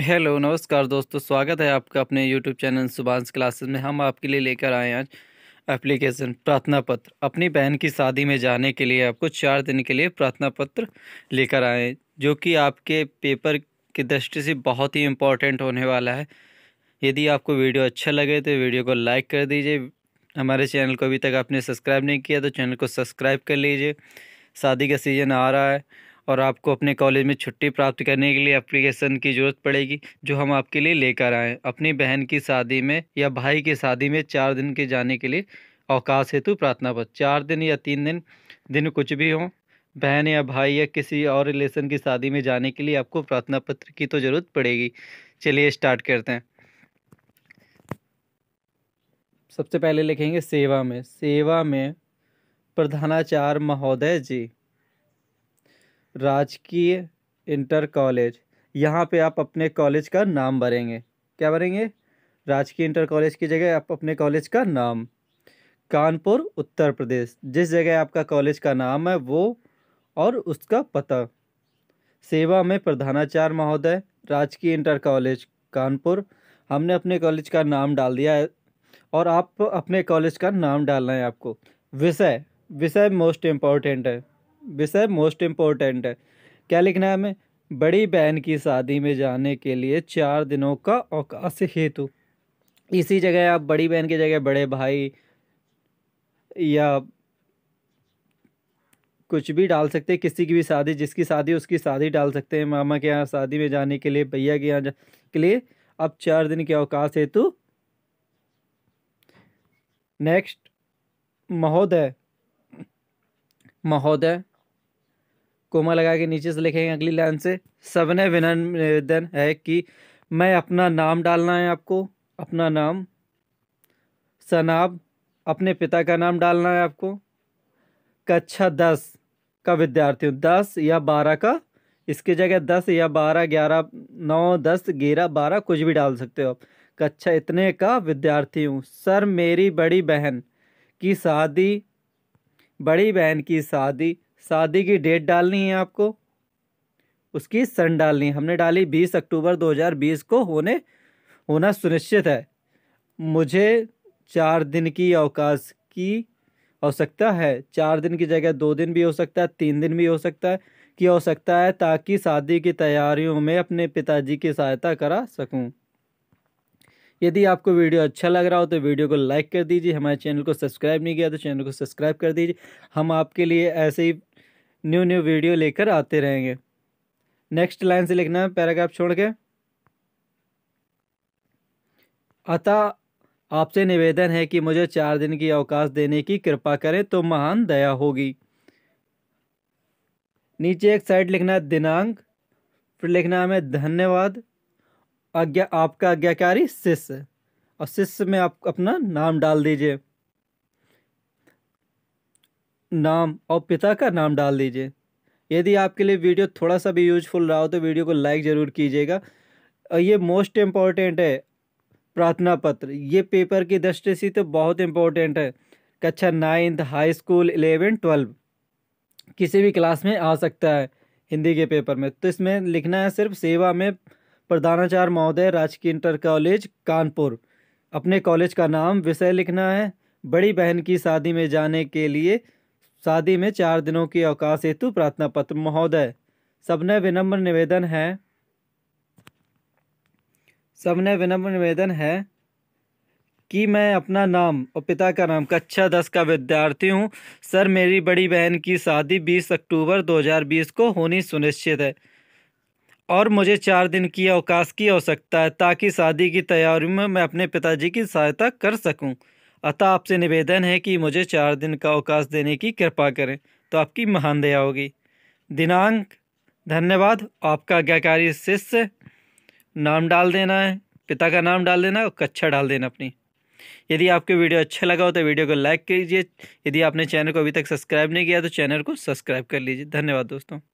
Hello नमस्कार दोस्तों स्वागत है आपका अपने यूट्यूब चैनल सुभाष क्लासेस में हम आपके लिए लेकर आए आज एप्लीकेशन प्रार्थना पत्र अपनी बहन की शादी में जाने के लिए आपको चार दिन के लिए प्रार्थना पत्र लेकर आए जो कि आपके पेपर की दृष्टि से बहुत ही इम्पोर्टेंट होने वाला है यदि आपको वीडियो अच्छा लगे तो वीडियो को लाइक कर दीजिए हमारे चैनल को अभी तक आपने सब्सक्राइब नहीं किया तो चैनल को सब्सक्राइब कर लीजिए शादी का सीज़न आ रहा है और आपको अपने कॉलेज में छुट्टी प्राप्त करने के लिए एप्लीकेशन की ज़रूरत पड़ेगी जो हम आपके लिए लेकर आएँ अपनी बहन की शादी में या भाई की शादी में चार दिन के जाने के लिए अवकाश हेतु प्रार्थना पत्र चार दिन या तीन दिन दिन कुछ भी हों बहन या भाई या किसी और रिलेशन की शादी में जाने के लिए आपको प्रार्थना पत्र की तो ज़रूरत पड़ेगी चलिए स्टार्ट करते हैं सबसे पहले लिखेंगे सेवा में सेवा में प्रधानाचार्य महोदय जी राजकीय इंटर कॉलेज यहाँ पे आप अपने कॉलेज का नाम भरेंगे क्या भरेंगे राजकीय इंटर कॉलेज की जगह आप अपने कॉलेज का नाम कानपुर उत्तर प्रदेश जिस जगह आपका कॉलेज का नाम है वो और उसका पता सेवा में प्रधानाचार्य महोदय राजकीय इंटर कॉलेज कानपुर हमने अपने कॉलेज का नाम डाल दिया है और आप अपने कॉलेज का नाम डालना है आपको विषय विषय मोस्ट इम्पॉर्टेंट है विषय मोस्ट इम्पोर्टेंट है क्या लिखना है हमें बड़ी बहन की शादी में जाने के लिए चार दिनों का अवकाश हेतु इसी जगह आप बड़ी बहन की जगह बड़े भाई या कुछ भी डाल सकते हैं किसी की भी शादी जिसकी शादी उसकी शादी डाल सकते हैं मामा के यहाँ शादी में जाने के लिए भैया के यहाँ के लिए अब चार दिन के अवकाश हेतु नेक्स्ट महोदय महोदय कोमा लगा के नीचे से लिखेंगे अगली लाइन से सबने विनम्र निवेदन है कि मैं अपना नाम डालना है आपको अपना नाम सनाब अपने पिता का नाम डालना है आपको कक्षा दस का विद्यार्थी हूँ दस या बारह का इसकी जगह दस या बारह ग्यारह नौ दस ग्यारह बारह कुछ भी डाल सकते हो आप कक्षा इतने का विद्यार्थी हूँ सर मेरी बड़ी बहन की शादी बड़ी बहन की शादी शादी की डेट डालनी है आपको उसकी सन डालनी है हमने डाली बीस अक्टूबर दो हज़ार बीस को होने होना सुनिश्चित है मुझे चार दिन की अवकाश की आवश्यकता है चार दिन की जगह दो दिन भी हो सकता है तीन दिन भी हो सकता है की आवश्यकता है ताकि शादी की तैयारियों में अपने पिताजी की सहायता करा सकूं। यदि आपको वीडियो अच्छा लग रहा हो तो वीडियो को लाइक कर दीजिए हमारे चैनल को सब्सक्राइब नहीं किया तो चैनल को सब्सक्राइब कर दीजिए हम आपके लिए ऐसे ही न्यू न्यू वीडियो लेकर आते रहेंगे नेक्स्ट लाइन से लिखना है पैराग्राफ छोड़ के अतः आपसे निवेदन है कि मुझे चार दिन की अवकाश देने की कृपा करें तो महान दया होगी नीचे एक साइड लिखना है दिनांक फिर लिखना हमें धन्यवाद आज्ञा आपका आज्ञाकारी शिष्य और शिष्य में आप अपना नाम डाल दीजिए नाम और पिता का नाम डाल दीजिए यदि आपके लिए वीडियो थोड़ा सा भी यूजफुल रहा हो तो वीडियो को लाइक ज़रूर कीजिएगा और ये मोस्ट इम्पॉर्टेंट है प्रार्थना पत्र ये पेपर की दृष्टि से तो बहुत इम्पोर्टेंट है कक्षा ninth high school eleven twelve किसी भी क्लास में आ सकता है हिंदी के पेपर में तो इसमें लिखना है सिर्फ सेवा में प्रधानाचार्य महोदय राजकीय इंटर कॉलेज कानपुर अपने कॉलेज का नाम विषय लिखना है बड़ी बहन की शादी में जाने के लिए शादी में चार दिनों की अवकाश हेतु प्रार्थना पत्र महोदय सबने विनम्र निवेदन है सबने विनम्र निवेदन है कि मैं अपना नाम और पिता का नाम कक्षा दस का विद्यार्थी हूं सर मेरी बड़ी बहन की शादी 20 अक्टूबर 2020 को होनी सुनिश्चित है और मुझे चार दिन की अवकाश की आवश्यकता है ताकि शादी की तैयारी में मैं अपने पिताजी की सहायता कर सकूं अतः आपसे निवेदन है कि मुझे चार दिन का अवकाश देने की कृपा करें तो आपकी महान दया होगी दिनांक धन्यवाद आपका आज्ञाकारी शिष्य नाम डाल देना है पिता का नाम डाल देना और कच्छा डाल देना अपनी यदि आपके वीडियो अच्छा लगा हो तो वीडियो को लाइक कीजिए यदि आपने चैनल को अभी तक सब्सक्राइब नहीं किया तो चैनल को सब्सक्राइब कर लीजिए धन्यवाद दोस्तों